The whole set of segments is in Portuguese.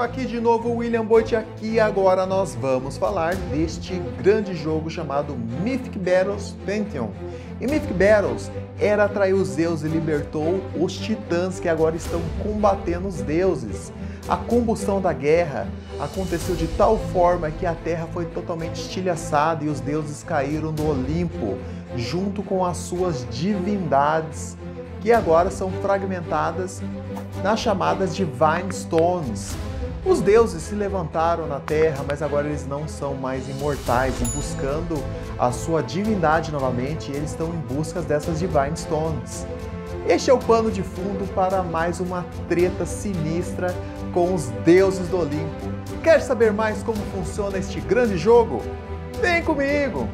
eu aqui de novo, William Boit, aqui agora nós vamos falar deste grande jogo chamado Mythic Battles Pantheon. E Mythic Battles, era Hera os Zeus e libertou os titãs que agora estão combatendo os deuses. A combustão da guerra aconteceu de tal forma que a terra foi totalmente estilhaçada e os deuses caíram do Olimpo, junto com as suas divindades que agora são fragmentadas nas chamadas Divine Stones, os deuses se levantaram na terra, mas agora eles não são mais imortais e buscando a sua divindade novamente, eles estão em busca dessas Divine Stones. Este é o pano de fundo para mais uma treta sinistra com os deuses do Olimpo. Quer saber mais como funciona este grande jogo? Vem comigo!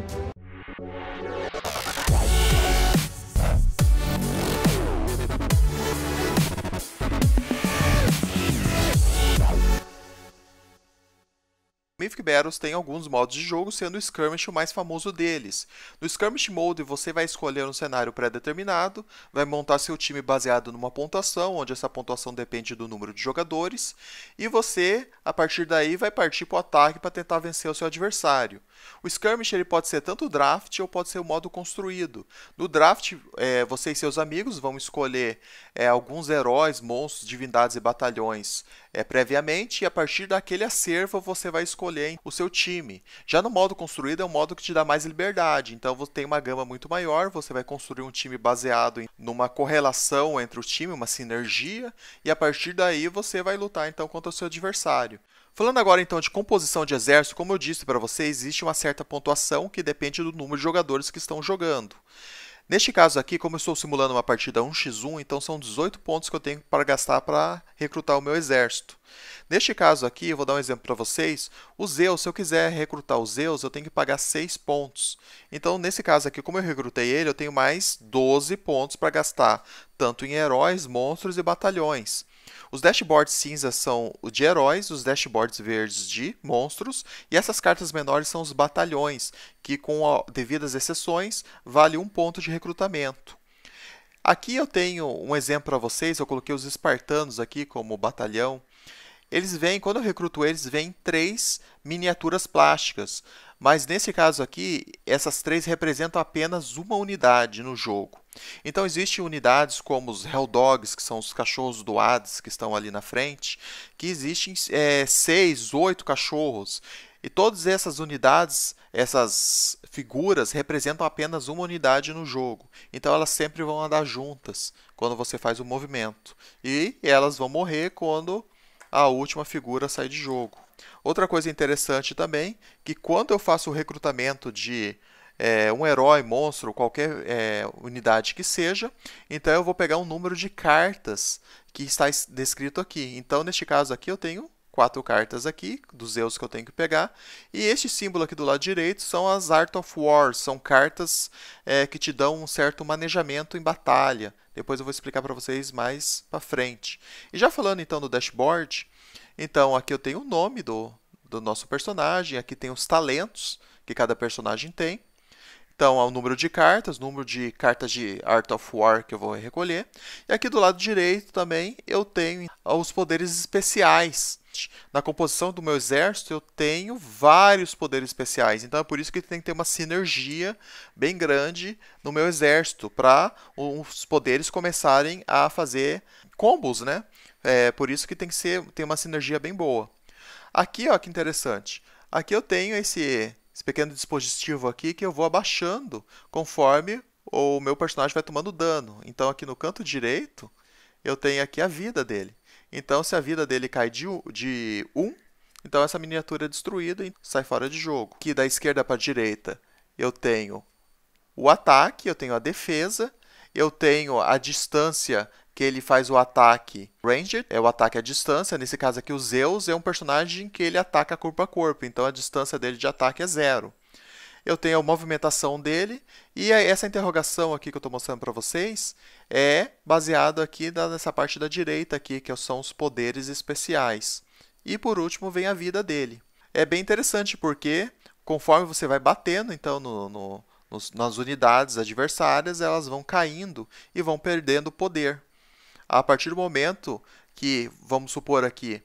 Civic Battles tem alguns modos de jogo, sendo o Skirmish o mais famoso deles. No Skirmish Mode, você vai escolher um cenário pré-determinado, vai montar seu time baseado numa pontuação, onde essa pontuação depende do número de jogadores, e você, a partir daí, vai partir para o ataque para tentar vencer o seu adversário. O skirmish ele pode ser tanto draft ou pode ser o modo construído. No draft, é, você e seus amigos vão escolher é, alguns heróis, monstros, divindades e batalhões é, previamente, e a partir daquele acervo você vai escolher o seu time. Já no modo construído é um modo que te dá mais liberdade, então você tem uma gama muito maior, você vai construir um time baseado em numa correlação entre o time, uma sinergia, e a partir daí você vai lutar então contra o seu adversário. Falando agora então de composição de exército, como eu disse para você, existe uma certa pontuação que depende do número de jogadores que estão jogando. Neste caso aqui, como eu estou simulando uma partida 1x1, então são 18 pontos que eu tenho para gastar para recrutar o meu exército. Neste caso aqui, eu vou dar um exemplo para vocês, o Zeus, se eu quiser recrutar o Zeus, eu tenho que pagar 6 pontos. Então, nesse caso aqui, como eu recrutei ele, eu tenho mais 12 pontos para gastar, tanto em heróis, monstros e batalhões. Os dashboards cinza são de heróis, os dashboards verdes de monstros, e essas cartas menores são os batalhões, que com a, devidas exceções vale um ponto de recrutamento. Aqui eu tenho um exemplo para vocês, eu coloquei os espartanos aqui como batalhão. Eles vêm, quando eu recruto eles, vêm três miniaturas plásticas. Mas nesse caso aqui, essas três representam apenas uma unidade no jogo. Então, existem unidades como os Hell Dogs, que são os cachorros do Hades, que estão ali na frente, que existem é, seis, oito cachorros. E todas essas unidades, essas figuras, representam apenas uma unidade no jogo. Então elas sempre vão andar juntas quando você faz o movimento. E elas vão morrer quando a última figura sai de jogo. Outra coisa interessante também, que quando eu faço o recrutamento de é, um herói, monstro, qualquer é, unidade que seja, então eu vou pegar um número de cartas que está descrito aqui. Então, neste caso aqui, eu tenho quatro cartas aqui, dos Zeus que eu tenho que pegar. E este símbolo aqui do lado direito são as Art of War, são cartas é, que te dão um certo manejamento em batalha. Depois eu vou explicar para vocês mais para frente. E já falando então do dashboard, então, aqui eu tenho o nome do, do nosso personagem, aqui tem os talentos que cada personagem tem. Então, há o número de cartas, número de cartas de Art of War que eu vou recolher. E aqui do lado direito também eu tenho os poderes especiais na composição do meu exército, eu tenho vários poderes especiais. Então é por isso que tem que ter uma sinergia bem grande no meu exército, para os poderes começarem a fazer combos, né? É por isso que tem que ser, ter uma sinergia bem boa. Aqui, ó, que interessante. Aqui eu tenho esse, esse pequeno dispositivo aqui que eu vou abaixando conforme o meu personagem vai tomando dano. Então aqui no canto direito, eu tenho aqui a vida dele. Então, se a vida dele cai de 1, de um, então essa miniatura é destruída e sai fora de jogo. Aqui da esquerda para a direita eu tenho o ataque, eu tenho a defesa, eu tenho a distância que ele faz o ataque ranged, é o ataque à distância. Nesse caso aqui, o Zeus é um personagem que ele ataca corpo a corpo, então a distância dele de ataque é zero eu tenho a movimentação dele, e essa interrogação aqui que eu estou mostrando para vocês é baseado aqui nessa parte da direita aqui, que são os poderes especiais. E por último vem a vida dele. É bem interessante porque conforme você vai batendo então no, no, nos, nas unidades adversárias, elas vão caindo e vão perdendo poder. A partir do momento que, vamos supor aqui,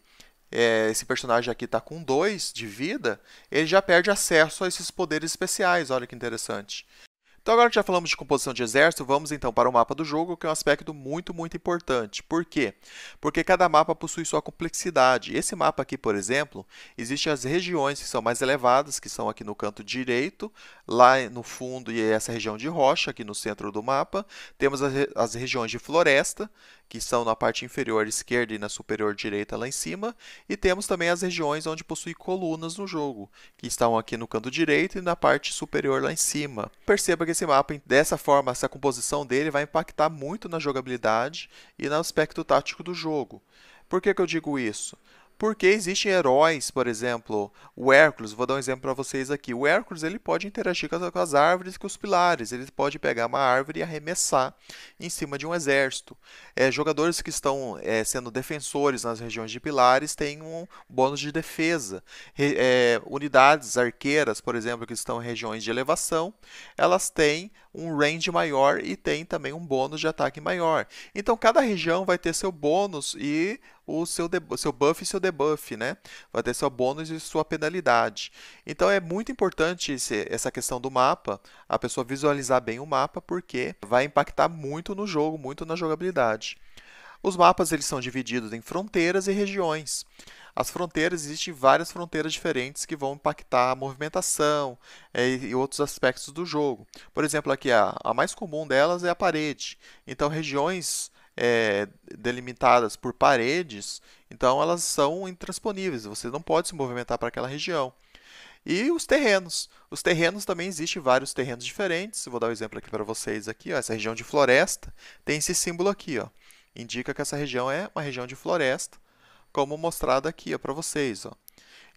é, esse personagem aqui está com 2 de vida, ele já perde acesso a esses poderes especiais. Olha que interessante. Então, agora que já falamos de composição de exército, vamos então para o mapa do jogo, que é um aspecto muito, muito importante. Por quê? Porque cada mapa possui sua complexidade. Esse mapa aqui, por exemplo, existem as regiões que são mais elevadas, que são aqui no canto direito, lá no fundo e essa região de rocha, aqui no centro do mapa. Temos as, regiões de floresta, que estão na parte inferior esquerda e na superior direita lá em cima, e temos também as regiões onde possui colunas no jogo, que estão aqui no canto direito e na parte superior lá em cima. Perceba que esse mapa, dessa forma, essa composição dele vai impactar muito na jogabilidade e no aspecto tático do jogo. Por que, que eu digo isso? Porque existem heróis, por exemplo, o Hércules, vou dar um exemplo para vocês aqui. O Hércules ele pode interagir com as, com as árvores e com os pilares, ele pode pegar uma árvore e arremessar em cima de um exército. É, jogadores que estão é, sendo defensores nas regiões de pilares têm um bônus de defesa. Re, é, unidades arqueiras, por exemplo, que estão em regiões de elevação, elas têm um range maior e tem também um bônus de ataque maior. Então cada região vai ter seu bônus e o seu, seu buff e seu debuff, né? Vai ter seu bônus e sua penalidade. Então é muito importante esse, essa questão do mapa, a pessoa visualizar bem o mapa, porque vai impactar muito no jogo, muito na jogabilidade. Os mapas eles são divididos em fronteiras e regiões. As fronteiras, existem várias fronteiras diferentes que vão impactar a movimentação é, e outros aspectos do jogo. Por exemplo, aqui a, a mais comum delas é a parede. Então, regiões é, delimitadas por paredes, então elas são intransponíveis, você não pode se movimentar para aquela região. E os terrenos. Os terrenos também existem vários terrenos diferentes. Vou dar um exemplo aqui para vocês aqui. Ó. Essa região de floresta tem esse símbolo aqui. Ó. Indica que essa região é uma região de floresta como mostrado aqui para vocês. Ó.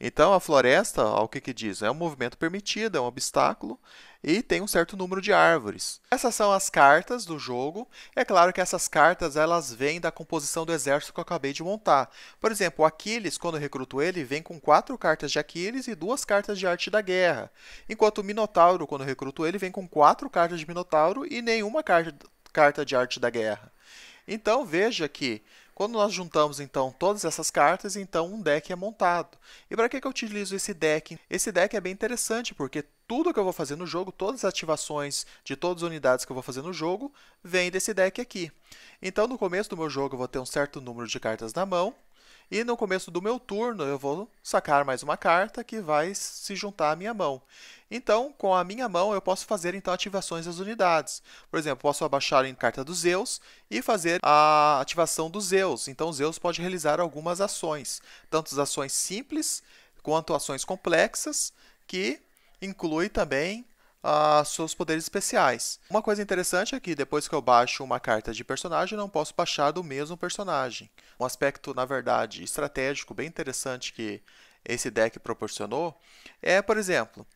Então, a floresta, ó, o que, que diz? É um movimento permitido, é um obstáculo e tem um certo número de árvores. Essas são as cartas do jogo. É claro que essas cartas elas vêm da composição do exército que eu acabei de montar. Por exemplo, o Aquiles, quando eu recruto ele, vem com quatro cartas de Aquiles e duas cartas de Arte da Guerra. Enquanto o Minotauro, quando eu recruto ele, vem com quatro cartas de Minotauro e nenhuma carta, carta de Arte da Guerra. Então, veja que quando nós juntamos então todas essas cartas, então um deck é montado. E para que, que eu utilizo esse deck? Esse deck é bem interessante porque tudo que eu vou fazer no jogo, todas as ativações de todas as unidades que eu vou fazer no jogo, vem desse deck aqui. Então no começo do meu jogo eu vou ter um certo número de cartas na mão e no começo do meu turno, eu vou sacar mais uma carta que vai se juntar à minha mão. Então, com a minha mão, eu posso fazer então ativações das unidades. Por exemplo, posso abaixar em carta do Zeus e fazer a ativação do Zeus. Então, Zeus pode realizar algumas ações, tanto as ações simples quanto ações complexas, que inclui também uh, seus poderes especiais. Uma coisa interessante é que depois que eu baixo uma carta de personagem, eu não posso baixar do mesmo personagem. Um aspecto, na verdade, estratégico bem interessante que esse deck proporcionou é, por exemplo,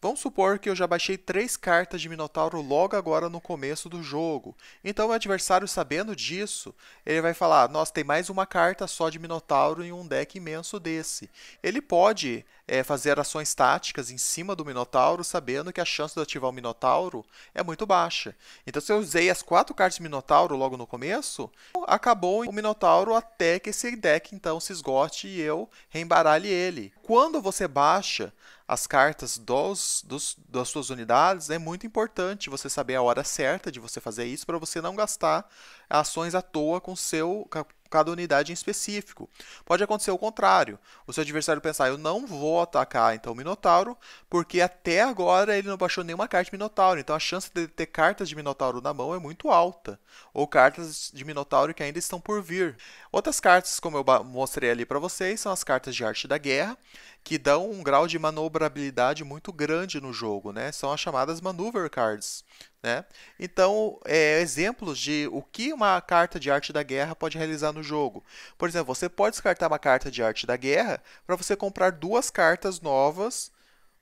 Vamos supor que eu já baixei três cartas de Minotauro logo agora no começo do jogo. Então o adversário, sabendo disso, ele vai falar: nossa, tem mais uma carta só de Minotauro em um deck imenso desse. Ele pode é, fazer ações táticas em cima do Minotauro, sabendo que a chance de ativar o Minotauro é muito baixa. Então, se eu usei as quatro cartas de Minotauro logo no começo, acabou o Minotauro até que esse deck então se esgote e eu reembaralhe ele. Quando você baixa as cartas dos, dos, das suas unidades, é muito importante você saber a hora certa de você fazer isso para você não gastar ações à toa com seu com cada unidade em específico. Pode acontecer o contrário. O seu adversário pensar, eu não vou atacar então o Minotauro, porque até agora ele não baixou nenhuma carta de Minotauro, então a chance de ter cartas de Minotauro na mão é muito alta, ou cartas de Minotauro que ainda estão por vir. Outras cartas, como eu mostrei ali para vocês, são as cartas de Arte da Guerra, que dão um grau de manobrabilidade muito grande no jogo, né? São as chamadas maneuver cards, né? Então, é, exemplos de o que uma carta de arte da guerra pode realizar no jogo. Por exemplo, você pode descartar uma carta de arte da guerra para você comprar duas cartas novas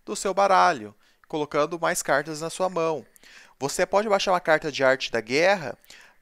do seu baralho, colocando mais cartas na sua mão. Você pode baixar uma carta de arte da guerra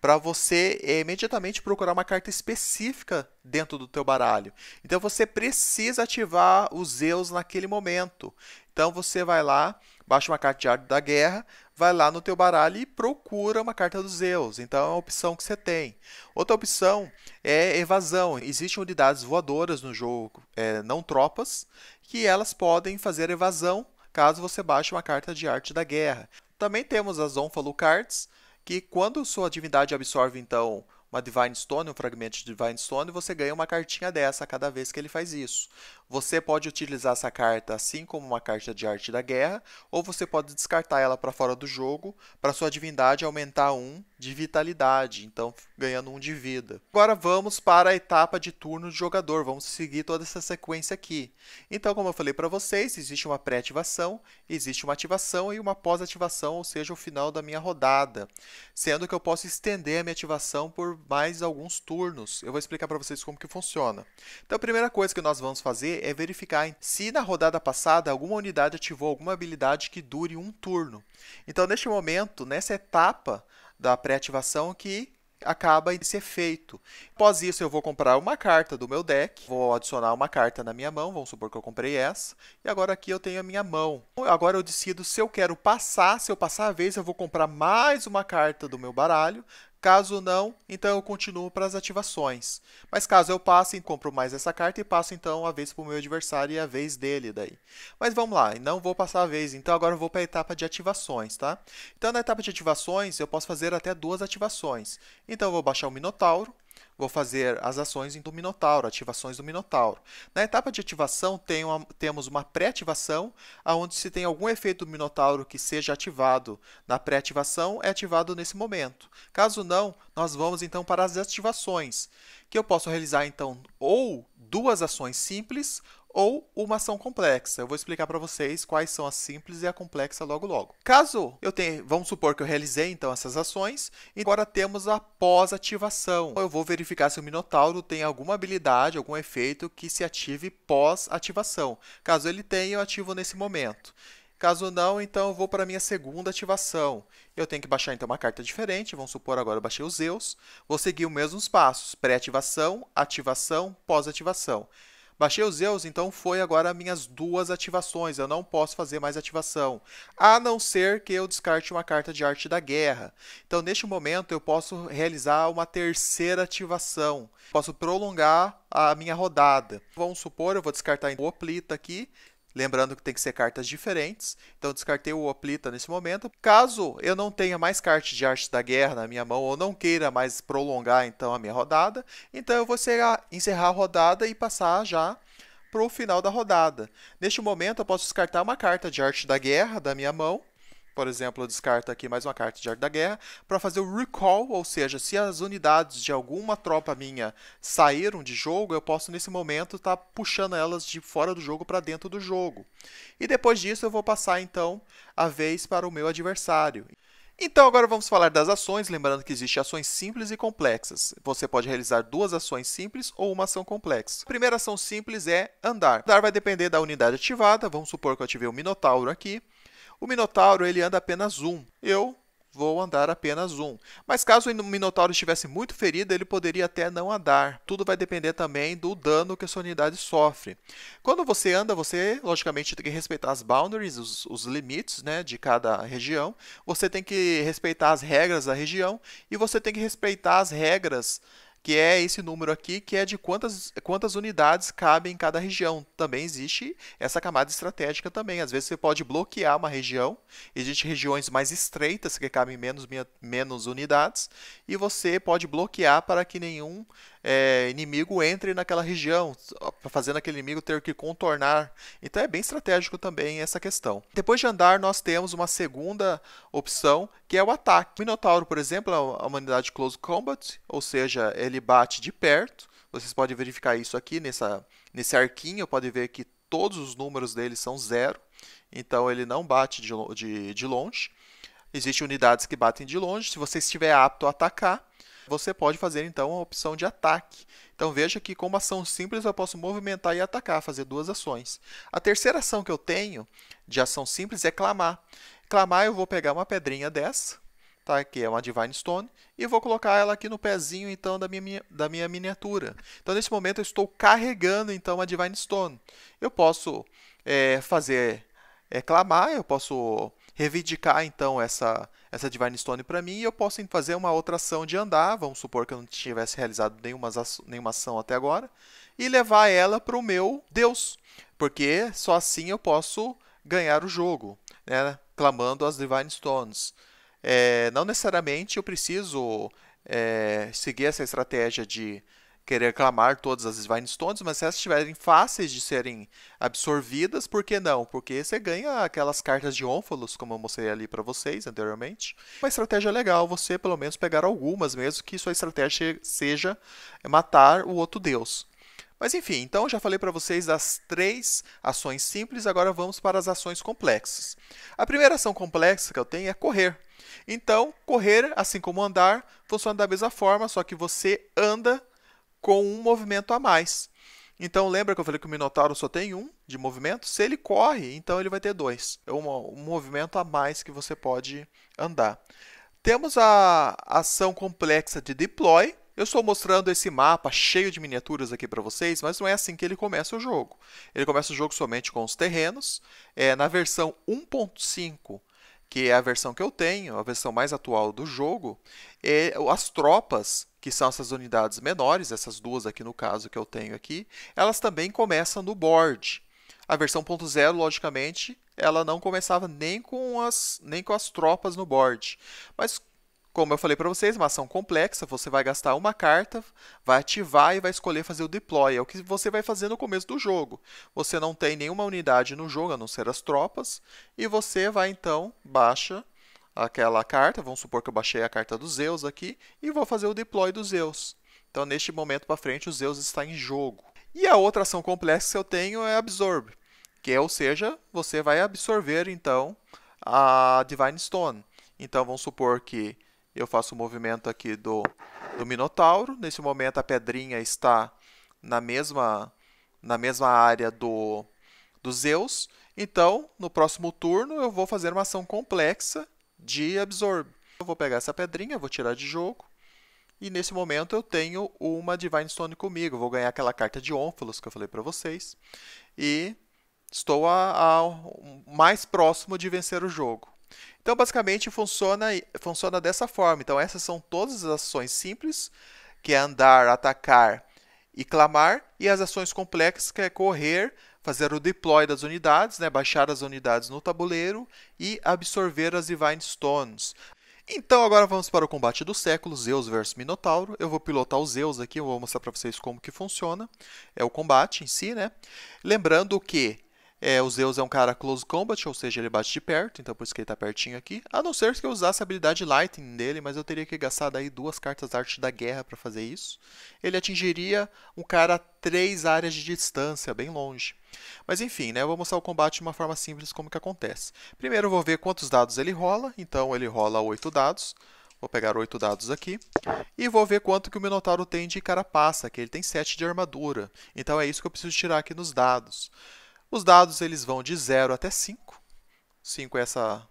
para você é, imediatamente procurar uma carta específica dentro do teu baralho. Então você precisa ativar os Zeus naquele momento. Então você vai lá, baixa uma carta de arte da guerra, vai lá no teu baralho e procura uma carta dos Zeus. Então é uma opção que você tem. Outra opção é evasão. Existem unidades voadoras no jogo, é, não tropas, que elas podem fazer evasão caso você baixe uma carta de arte da guerra. Também temos as Onfalu Cards, que quando sua divindade absorve, então, uma Divine Stone, um fragmento de Divine Stone, você ganha uma cartinha dessa cada vez que ele faz isso. Você pode utilizar essa carta assim como uma carta de arte da guerra, ou você pode descartar ela para fora do jogo para sua divindade aumentar um de vitalidade, então ganhando um de vida. Agora vamos para a etapa de turno do jogador, vamos seguir toda essa sequência aqui. Então, como eu falei para vocês, existe uma pré-ativação, existe uma ativação e uma pós-ativação, ou seja, o final da minha rodada, sendo que eu posso estender a minha ativação por mais alguns turnos. Eu vou explicar para vocês como que funciona. Então, a primeira coisa que nós vamos fazer é verificar se na rodada passada alguma unidade ativou alguma habilidade que dure um turno. Então, neste momento, nessa etapa da pré-ativação que acaba esse efeito. Após isso, eu vou comprar uma carta do meu deck, vou adicionar uma carta na minha mão, vamos supor que eu comprei essa, e agora aqui eu tenho a minha mão. Então, agora eu decido se eu quero passar, se eu passar a vez, eu vou comprar mais uma carta do meu baralho, Caso não, então eu continuo para as ativações. Mas caso eu passe, compro mais essa carta e passo então a vez para o meu adversário e a vez dele daí. Mas vamos lá, não vou passar a vez, então agora eu vou para a etapa de ativações, tá? Então na etapa de ativações eu posso fazer até duas ativações. Então eu vou baixar o Minotauro, vou fazer as ações do Minotauro, ativações do Minotauro. Na etapa de ativação, tem uma, temos uma pré-ativação, onde se tem algum efeito do Minotauro que seja ativado na pré-ativação, é ativado nesse momento. Caso não, nós vamos então para as ativações, que eu posso realizar então ou duas ações simples ou uma ação complexa. Eu vou explicar para vocês quais são a simples e a complexa logo logo. Caso eu tenha, vamos supor que eu realizei então essas ações, e agora temos a pós-ativação. Eu vou verificar se o Minotauro tem alguma habilidade, algum efeito que se ative pós-ativação. Caso ele tenha, eu ativo nesse momento. Caso não, então eu vou para a minha segunda ativação. Eu tenho que baixar então uma carta diferente, vamos supor agora eu baixei o Zeus. Vou seguir os mesmos passos, pré-ativação, ativação, pós-ativação. Pós -ativação Baixei os Zeus, então foi agora minhas duas ativações. Eu não posso fazer mais ativação, a não ser que eu descarte uma carta de arte da guerra. Então, neste momento, eu posso realizar uma terceira ativação. Posso prolongar a minha rodada. Vamos supor, eu vou descartar o Oplita aqui. Lembrando que tem que ser cartas diferentes. Então, descartei o Oplita nesse momento. Caso eu não tenha mais cartas de Arte da Guerra na minha mão ou não queira mais prolongar então a minha rodada, então eu vou encerrar a rodada e passar já para o final da rodada. Neste momento, eu posso descartar uma carta de Arte da Guerra da minha mão por exemplo, eu descarto aqui mais uma carta de Arte da Guerra para fazer o recall, ou seja, se as unidades de alguma tropa minha saíram de jogo, eu posso nesse momento estar tá puxando elas de fora do jogo para dentro do jogo. E depois disso eu vou passar então a vez para o meu adversário. Então, agora vamos falar das ações, lembrando que existem ações simples e complexas. Você pode realizar duas ações simples ou uma ação complexa. A primeira ação simples é andar. Andar vai depender da unidade ativada, vamos supor que eu ativei o um Minotauro aqui. O Minotauro ele anda apenas um. Eu vou andar apenas um. Mas caso o Minotauro estivesse muito ferido, ele poderia até não andar. Tudo vai depender também do dano que a sua unidade sofre. Quando você anda, você logicamente tem que respeitar as boundaries, os, os limites né, de cada região. Você tem que respeitar as regras da região e você tem que respeitar as regras que é esse número aqui, que é de quantas, quantas unidades cabem em cada região. Também existe essa camada estratégica também. Às vezes você pode bloquear uma região, existem regiões mais estreitas que cabem menos, menos unidades, e você pode bloquear para que nenhum é, inimigo entre naquela região, fazendo aquele inimigo ter que contornar. Então é bem estratégico também essa questão. Depois de andar, nós temos uma segunda opção, que é o ataque. O Minotauro, por exemplo, é uma unidade close combat, ou seja, ele bate de perto. Vocês podem verificar isso aqui nessa, nesse arquinho, podem ver que todos os números dele são zero, então ele não bate de, de, de longe. Existem unidades que batem de longe. Se você estiver apto a atacar, você pode fazer então a opção de ataque. Então veja que com uma ação simples eu posso movimentar e atacar, fazer duas ações. A terceira ação que eu tenho de ação simples é clamar. Clamar eu vou pegar uma pedrinha dessa, tá? que é uma Divine Stone, e vou colocar ela aqui no pezinho então da minha, da minha miniatura. Então nesse momento eu estou carregando então a Divine Stone. Eu posso é, fazer é, clamar, eu posso reivindicar então essa, essa Divine Stone para mim e eu posso fazer uma outra ação de andar, vamos supor que eu não tivesse realizado nenhuma, nenhuma ação até agora, e levar ela para o meu Deus, porque só assim eu posso ganhar o jogo, né? clamando as Divine Stones. É, não necessariamente eu preciso é, seguir essa estratégia de querer clamar todas as Divine Stones, mas se elas estiverem fáceis de serem absorvidas, por que não? Porque você ganha aquelas cartas de ônfalos, como eu mostrei ali para vocês anteriormente. Uma estratégia legal você, pelo menos, pegar algumas, mesmo que sua estratégia seja matar o outro deus. Mas enfim, então já falei para vocês das três ações simples, agora vamos para as ações complexas. A primeira ação complexa que eu tenho é correr. Então, correr, assim como andar, funciona da mesma forma, só que você anda com um movimento a mais. Então, lembra que eu falei que o Minotauro só tem um de movimento? Se ele corre, então ele vai ter dois. É um, movimento a mais que você pode andar. Temos a ação complexa de deploy. Eu estou mostrando esse mapa cheio de miniaturas aqui para vocês, mas não é assim que ele começa o jogo. Ele começa o jogo somente com os terrenos. É, na versão 1.5 que é a versão que eu tenho, a versão mais atual do jogo, é, as tropas que são essas unidades menores, essas duas aqui no caso que eu tenho aqui, elas também começam no board. A versão 1.0, logicamente, ela não começava nem com as, nem com as tropas no board. Mas, como eu falei para vocês, uma ação complexa, você vai gastar uma carta, vai ativar e vai escolher fazer o deploy. É o que você vai fazer no começo do jogo. Você não tem nenhuma unidade no jogo, a não ser as tropas, e você vai então, baixa aquela carta, vamos supor que eu baixei a carta do Zeus aqui, e vou fazer o deploy do Zeus. Então, neste momento para frente, o Zeus está em jogo. E a outra ação complexa que eu tenho é Absorb, que é, ou seja, você vai absorver, então, a Divine Stone. Então, vamos supor que eu faço o um movimento aqui do, do Minotauro. Nesse momento, a pedrinha está na mesma, na mesma área do, do Zeus. Então, no próximo turno, eu vou fazer uma ação complexa de absorb. Eu vou pegar essa pedrinha, vou tirar de jogo. E nesse momento eu tenho uma Divine Stone comigo. Vou ganhar aquela carta de Omphalos que eu falei para vocês. E estou a, a, mais próximo de vencer o jogo. Então, basicamente, funciona, funciona dessa forma. Então, essas são todas as ações simples, que é andar, atacar e clamar. E as ações complexas, que é correr, fazer o deploy das unidades, né, baixar as unidades no tabuleiro e absorver as Divine Stones. Então agora vamos para o combate do século, Zeus versus Minotauro. Eu vou pilotar o Zeus aqui, eu vou mostrar para vocês como que funciona. É o combate em si, né? Lembrando que é, o Zeus é um cara close combat, ou seja, ele bate de perto, então por isso que ele está pertinho aqui. A não ser que eu usasse a habilidade Lightning dele, mas eu teria que gastar daí duas cartas Arte da Guerra para fazer isso. Ele atingiria um cara a três áreas de distância, bem longe. Mas enfim, né, eu vou mostrar o combate de uma forma simples como que acontece. Primeiro eu vou ver quantos dados ele rola, então ele rola 8 dados. Vou pegar 8 dados aqui e vou ver quanto que o Minotauro tem de carapaça, que ele tem 7 de armadura. Então é isso que eu preciso tirar aqui nos dados. Os dados eles vão de 0 até 5. 5 é essa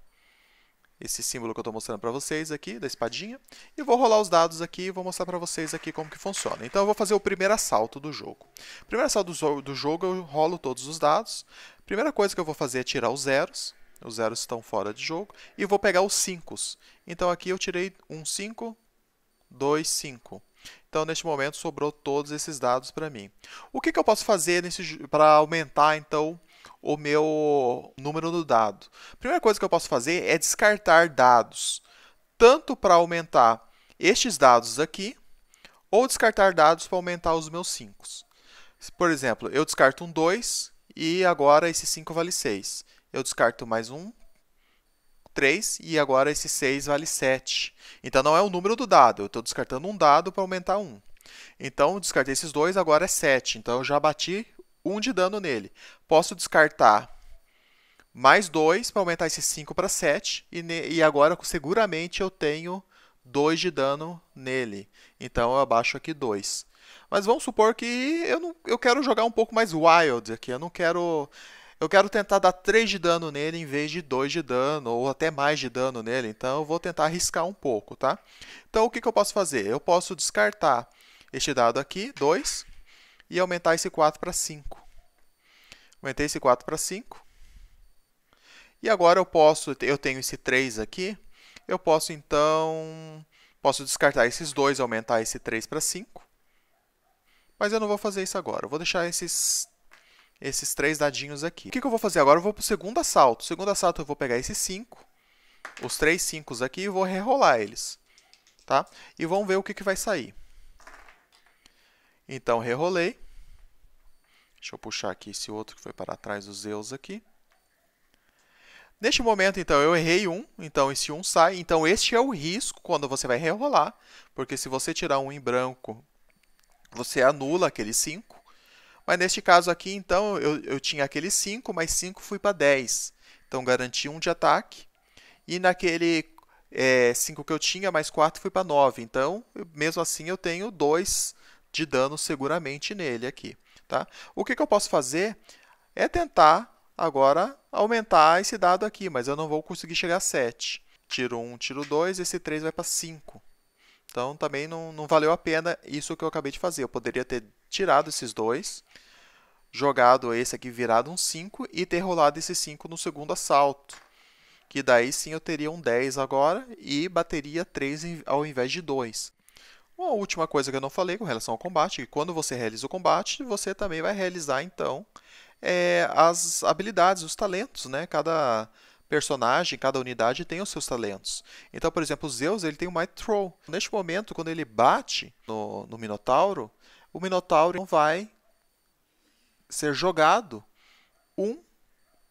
esse símbolo que eu estou mostrando para vocês aqui, da espadinha, e vou rolar os dados aqui e vou mostrar para vocês aqui como que funciona. Então eu vou fazer o primeiro assalto do jogo. Primeiro assalto do jogo eu rolo todos os dados. Primeira coisa que eu vou fazer é tirar os zeros, os zeros estão fora de jogo, e vou pegar os 5. Então aqui eu tirei um 5, 2, 5. Então, neste momento, sobrou todos esses dados para mim. O que, que eu posso fazer para aumentar, então, o meu número do dado. A primeira coisa que eu posso fazer é descartar dados, tanto para aumentar estes dados aqui, ou descartar dados para aumentar os meus 5. Por exemplo, eu descarto um 2 e agora esse 5 vale 6. Eu descarto mais um 3 e agora esse 6 vale 7. Então não é o número do dado, eu estou descartando um dado para aumentar um. Então descartei esses dois, agora é 7. Então eu já bati 1 de dano nele. Posso descartar mais 2 para aumentar esse 5 para 7. E, e agora, seguramente, eu tenho 2 de dano nele. Então, eu abaixo aqui 2. Mas vamos supor que eu, não, eu quero jogar um pouco mais wild aqui. Eu não quero... Eu quero tentar dar 3 de dano nele em vez de 2 de dano, ou até mais de dano nele. Então, eu vou tentar arriscar um pouco, tá? Então, o que, que eu posso fazer? Eu posso descartar este dado aqui, 2 e aumentar esse 4 para 5. Aumentei esse 4 para 5. E agora eu posso, eu tenho esse 3 aqui, eu posso então, posso descartar esses dois, aumentar esse 3 para 5. Mas eu não vou fazer isso agora, eu vou deixar esses esses três dadinhos aqui. O que, eu vou fazer agora? Eu vou para o segundo assalto. O segundo assalto eu vou pegar esses 5, os três 5 aqui, e vou rerolar eles. Tá? E vamos ver o que, que vai sair. Então, rerolei. Deixa eu puxar aqui esse outro que foi para trás, dos Zeus aqui. Neste momento, então, eu errei um, então esse um sai. Então, este é o risco quando você vai rerolar, porque se você tirar um em branco, você anula aquele 5. Mas neste caso aqui, então, eu, eu tinha aquele 5, mais 5 fui para 10. Então, garanti um de ataque. E naquele 5 eh, é, que eu tinha, mais 4 fui para 9. Então, eu, mesmo assim, eu tenho 2 de dano seguramente nele aqui. Tá? O que, que eu posso fazer é tentar agora aumentar esse dado aqui, mas eu não vou conseguir chegar a 7. Tiro 1, tiro 2, esse 3 vai para 5. Então, também não, não valeu a pena isso que eu acabei de fazer. Eu poderia ter tirado esses dois, jogado esse aqui virado um 5 e ter rolado esse 5 no segundo assalto. Que daí sim eu teria um 10 agora e bateria 3 ao invés de 2. Uma última coisa que eu não falei com relação ao combate, que quando você realiza o combate, você também vai realizar então é, as habilidades, os talentos, né? Cada personagem, cada unidade tem os seus talentos. Então, por exemplo, o Zeus ele tem o Might Throw. Neste momento, quando ele bate no, no Minotauro, o Minotauro não vai ser jogado um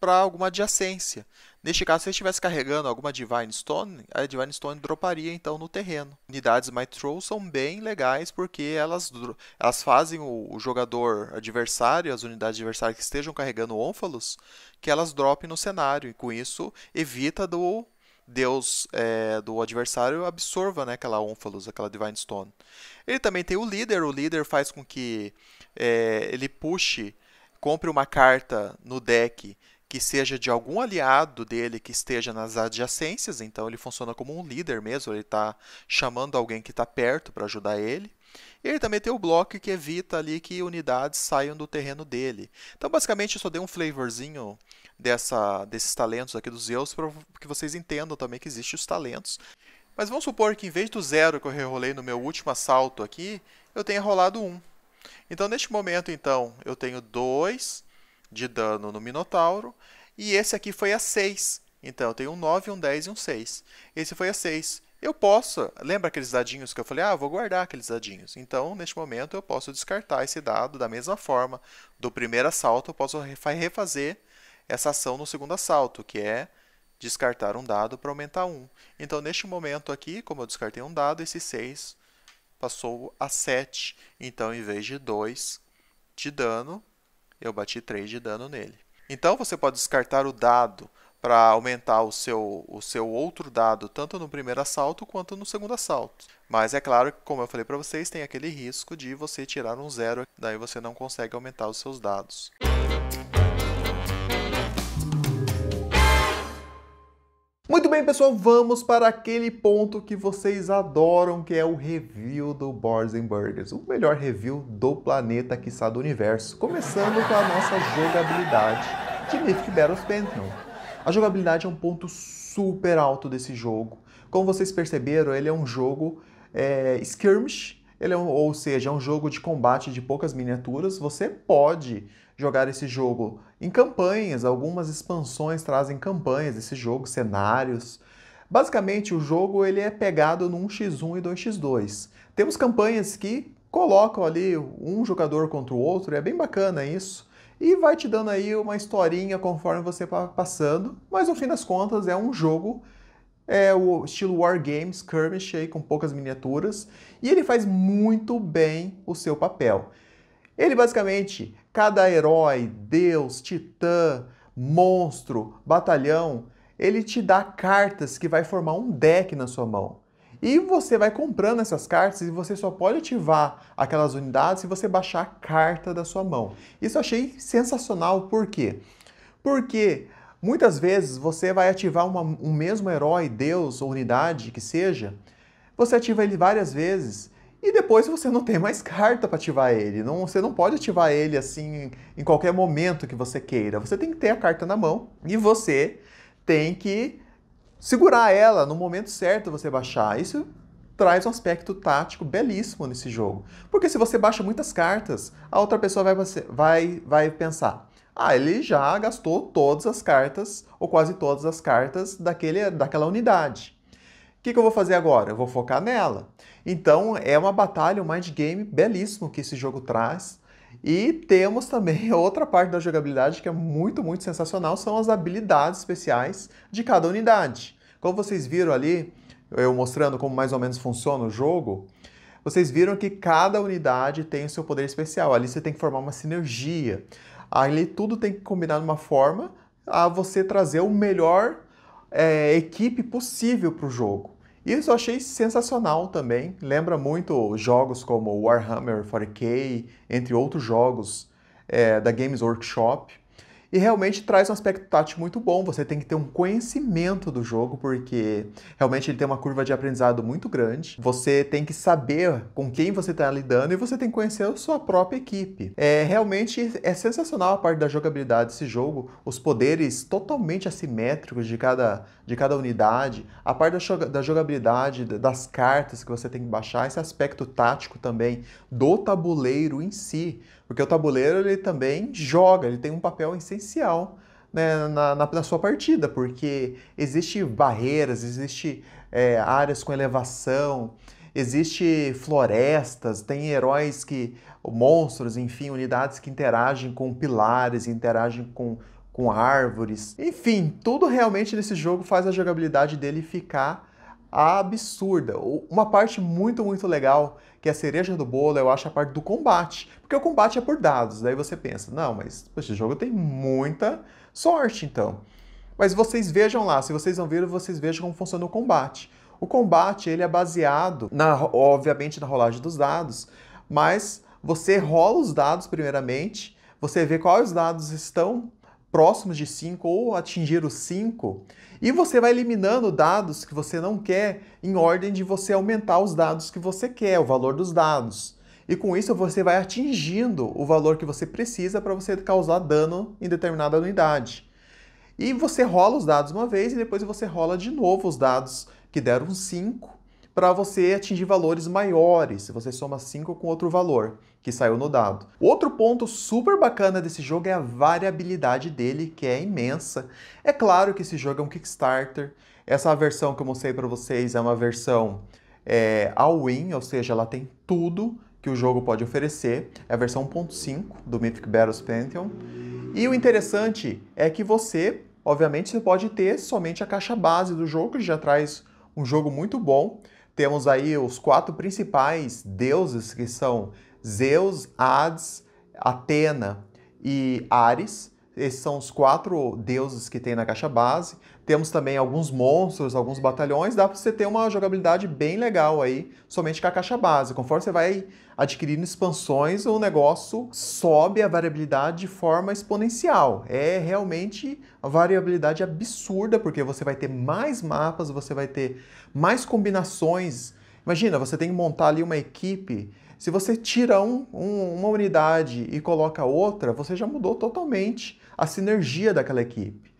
para alguma adjacência. Neste caso, se ele estivesse carregando alguma Divine Stone, a Divine Stone droparia então no terreno. Unidades Mithril são bem legais porque elas, elas fazem o, o jogador adversário, as unidades adversárias que estejam carregando ônfalos, que elas dropem no cenário e com isso evita do Deus é, do adversário absorva né, aquela ônfalos, aquela Divine Stone. Ele também tem o líder, o líder faz com que é, ele puxe, compre uma carta no deck que seja de algum aliado dele que esteja nas adjacências, então ele funciona como um líder mesmo, ele está chamando alguém que está perto para ajudar ele. E ele também tem o bloco que evita ali que unidades saiam do terreno dele. Então, basicamente, eu só dei um flavorzinho dessa, desses talentos aqui dos Zeus para que vocês entendam também que existem os talentos. Mas vamos supor que em vez do zero que eu rerolei no meu último assalto aqui, eu tenha rolado um. Então, neste momento, então, eu tenho dois de dano no Minotauro. E esse aqui foi a 6. Então, eu tenho um 9, um 10 e um 6. Esse foi a 6. Eu posso, lembra aqueles dadinhos que eu falei? Ah, vou guardar aqueles dadinhos. Então, neste momento, eu posso descartar esse dado da mesma forma. Do primeiro assalto, eu posso refazer essa ação no segundo assalto, que é descartar um dado para aumentar 1. Então, neste momento aqui, como eu descartei um dado, esse 6 passou a 7. Então, em vez de 2 de dano, eu bati 3 de dano nele. Então você pode descartar o dado para aumentar o seu, o seu outro dado, tanto no primeiro assalto quanto no segundo assalto. Mas é claro que, como eu falei para vocês, tem aquele risco de você tirar um zero, daí você não consegue aumentar os seus dados. Muito bem, pessoal, vamos para aquele ponto que vocês adoram, que é o review do Boards Burgers, o melhor review do planeta, está do universo. Começando com a nossa jogabilidade de Mythic Battles Pantheon. A jogabilidade é um ponto super alto desse jogo. Como vocês perceberam, ele é um jogo é, skirmish, ele é um, ou seja, é um jogo de combate de poucas miniaturas. Você pode jogar esse jogo em campanhas, algumas expansões trazem campanhas esse jogo, cenários. Basicamente, o jogo ele é pegado no 1x1 e 2x2. Temos campanhas que colocam ali um jogador contra o outro, é bem bacana isso. E vai te dando aí uma historinha conforme você vai passando, mas no fim das contas é um jogo é o estilo wargame, skirmish, aí, com poucas miniaturas, e ele faz muito bem o seu papel. Ele basicamente, cada herói, deus, titã, monstro, batalhão, ele te dá cartas que vai formar um deck na sua mão. E você vai comprando essas cartas e você só pode ativar aquelas unidades se você baixar a carta da sua mão. Isso eu achei sensacional, por quê? Porque Muitas vezes você vai ativar uma, um mesmo herói, Deus ou unidade que seja, você ativa ele várias vezes e depois você não tem mais carta para ativar ele. Não, você não pode ativar ele assim em qualquer momento que você queira. Você tem que ter a carta na mão e você tem que segurar ela no momento certo você baixar. Isso traz um aspecto tático belíssimo nesse jogo. Porque se você baixa muitas cartas, a outra pessoa vai, vai, vai pensar: ah, ele já gastou todas as cartas, ou quase todas as cartas daquele, daquela unidade. O que, que, eu vou fazer agora? Eu vou focar nela. Então, é uma batalha, um mind game belíssimo que esse jogo traz. E temos também outra parte da jogabilidade que é muito, muito sensacional, são as habilidades especiais de cada unidade. Como vocês viram ali, eu mostrando como mais ou menos funciona o jogo, vocês viram que cada unidade tem o seu poder especial. Ali você tem que formar uma sinergia. Ali tudo tem que combinar de uma forma a você trazer o melhor é, equipe possível para o jogo. Isso eu achei sensacional também. Lembra muito jogos como Warhammer 40k, entre outros jogos é, da Games Workshop. E realmente traz um aspecto tático muito bom. Você tem que ter um conhecimento do jogo, porque realmente ele tem uma curva de aprendizado muito grande. Você tem que saber com quem você está lidando e você tem que conhecer a sua própria equipe. É realmente é sensacional a parte da jogabilidade desse jogo, os poderes totalmente assimétricos de cada, de cada unidade, a parte da, da jogabilidade das cartas que você tem que baixar, esse aspecto tático também do tabuleiro em si porque o tabuleiro ele também joga, ele tem um papel essencial né, na, na, na, sua partida, porque existe barreiras, existe é, áreas com elevação, existe florestas, tem heróis que. monstros, enfim, unidades que interagem com pilares, interagem com, com árvores. Enfim, tudo realmente nesse jogo faz a jogabilidade dele ficar absurda. Uma parte muito, muito legal que é a cereja do bolo, eu acho a parte do combate. Porque o combate é por dados. Daí você pensa, não, mas esse jogo tem muita sorte, então. Mas vocês vejam lá, se vocês não viram, vocês vejam como funciona o combate. O combate, ele é baseado, na, obviamente, na rolagem dos dados, mas você rola os dados primeiramente, você vê quais dados estão próximos de 5 ou atingir os 5, e você vai eliminando dados que você não quer em ordem de você aumentar os dados que você quer, o valor dos dados. E com isso você vai atingindo o valor que você precisa para você causar dano em determinada unidade. E você rola os dados uma vez e depois você rola de novo os dados que deram 5 para você atingir valores maiores, se você soma 5 com outro valor que saiu no dado. Outro ponto super bacana desse jogo é a variabilidade dele, que é imensa. É claro que esse jogo é um Kickstarter. Essa versão que eu mostrei para vocês é uma versão é, all-in, ou seja, ela tem tudo que o jogo pode oferecer. É a versão 1.5 do Mythic Battles Pantheon. E o interessante é que você, obviamente, você pode ter somente a caixa base do jogo, que já traz um jogo muito bom, temos aí os quatro principais deuses que são Zeus, Hades, Atena e Ares. Esses são os quatro deuses que tem na caixa base. Temos também alguns monstros, alguns batalhões, dá para você ter uma jogabilidade bem legal aí, somente com a caixa base. Conforme você vai adquirindo expansões, o negócio sobe a variabilidade de forma exponencial. É realmente a variabilidade absurda, porque você vai ter mais mapas, você vai ter mais combinações. Imagina, você tem que montar ali uma equipe se você tira um, um, uma unidade e coloca outra, você já mudou totalmente a sinergia daquela equipe.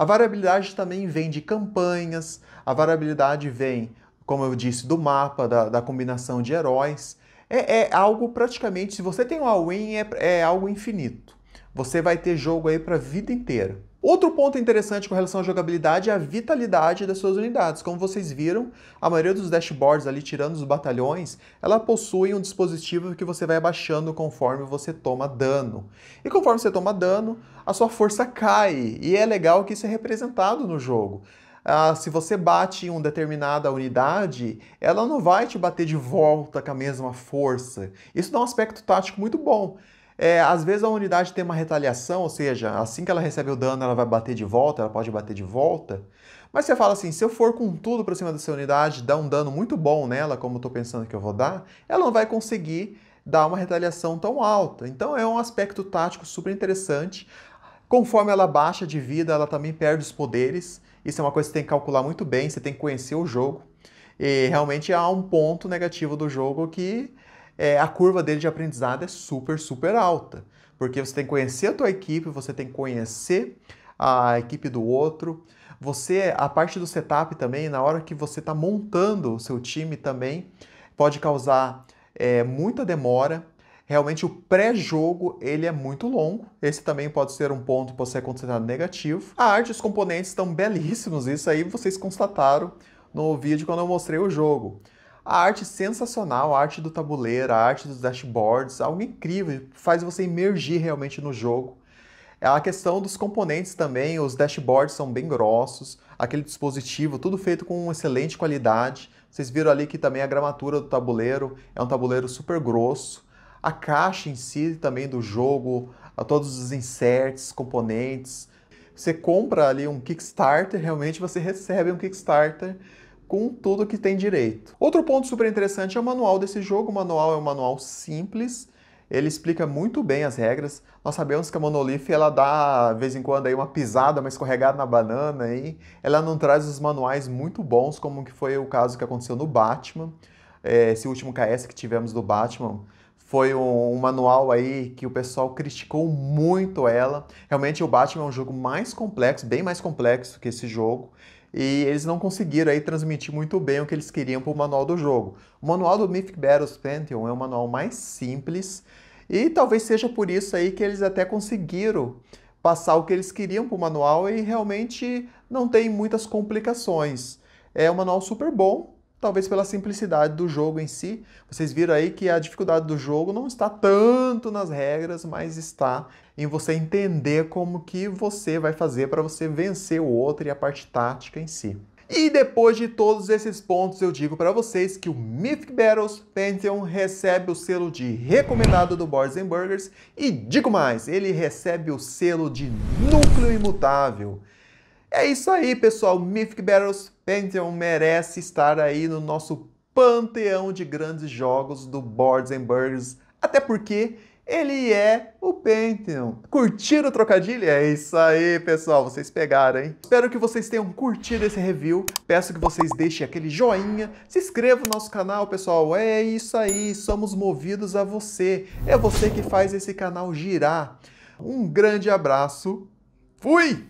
A variabilidade também vem de campanhas, a variabilidade vem, como eu disse, do mapa, da, da combinação de heróis. É, é, algo praticamente, se você tem um all-in, é, é algo infinito. Você vai ter jogo aí para a vida inteira. Outro ponto interessante com relação à jogabilidade é a vitalidade das suas unidades. Como vocês viram, a maioria dos dashboards ali, tirando os batalhões, ela possui um dispositivo que você vai abaixando conforme você toma dano. E conforme você toma dano, a sua força cai, e é legal que isso é representado no jogo. Ah, se você bate em uma determinada unidade, ela não vai te bater de volta com a mesma força. Isso dá um aspecto tático muito bom. É, às vezes a unidade tem uma retaliação, ou seja, assim que ela recebe o dano, ela vai bater de volta, ela pode bater de volta. Mas você fala assim, se eu for com tudo para cima dessa unidade, dar um dano muito bom nela, como eu estou pensando que eu vou dar, ela não vai conseguir dar uma retaliação tão alta. Então é um aspecto tático super interessante. Conforme ela baixa de vida, ela também perde os poderes. Isso é uma coisa que você tem que calcular muito bem, você tem que conhecer o jogo. E realmente há um ponto negativo do jogo que é, a curva dele de aprendizado é super, super alta. Porque você tem que conhecer a tua equipe, você tem que conhecer a equipe do outro. Você, a parte do setup também, na hora que você está montando o seu time também, pode causar é, muita demora. Realmente o pré-jogo ele é muito longo. Esse também pode ser um ponto para ser considerado negativo. A arte e os componentes estão belíssimos, isso aí vocês constataram no vídeo quando eu mostrei o jogo. A arte sensacional, a arte do tabuleiro, a arte dos dashboards, algo incrível, faz você emergir realmente no jogo. A questão dos componentes também, os dashboards são bem grossos, aquele dispositivo, tudo feito com excelente qualidade. Vocês viram ali que também a gramatura do tabuleiro é um tabuleiro super grosso. A caixa em si também do jogo, todos os inserts, componentes. Você compra ali um Kickstarter, realmente você recebe um Kickstarter com tudo que tem direito. Outro ponto super interessante é o manual desse jogo. O manual é um manual simples, ele explica muito bem as regras. Nós sabemos que a Monolith ela dá de vez em quando aí uma pisada, uma escorregada na banana aí. Ela não traz os manuais muito bons, como que foi o caso que aconteceu no Batman. É, esse último KS que tivemos do Batman foi um, manual aí que o pessoal criticou muito ela. Realmente o Batman é um jogo mais complexo, bem mais complexo que esse jogo e eles não conseguiram aí transmitir muito bem o que eles queriam para o manual do jogo. O manual do Mythic Battles Pantheon é um manual mais simples e talvez seja por isso aí que eles até conseguiram passar o que eles queriam para o manual e realmente não tem muitas complicações. É um manual super bom, talvez pela simplicidade do jogo em si. Vocês viram aí que a dificuldade do jogo não está tanto nas regras, mas está em você entender como que você vai fazer para você vencer o outro e a parte tática em si. E depois de todos esses pontos, eu digo para vocês que o Mythic Battles Pantheon recebe o selo de recomendado do Boards Burgers e digo mais, ele recebe o selo de núcleo imutável. É isso aí, pessoal. Mythic Battles Pantheon merece estar aí no nosso panteão de grandes jogos do Boards and Burgers, até porque ele é o Pantheon. Curtiram o trocadilho? É isso aí, pessoal, vocês pegaram, hein? Espero que vocês tenham curtido esse review. Peço que vocês deixem aquele joinha, se inscrevam no nosso canal, pessoal. É isso aí, somos movidos a você. É você que faz esse canal girar. Um grande abraço. Fui!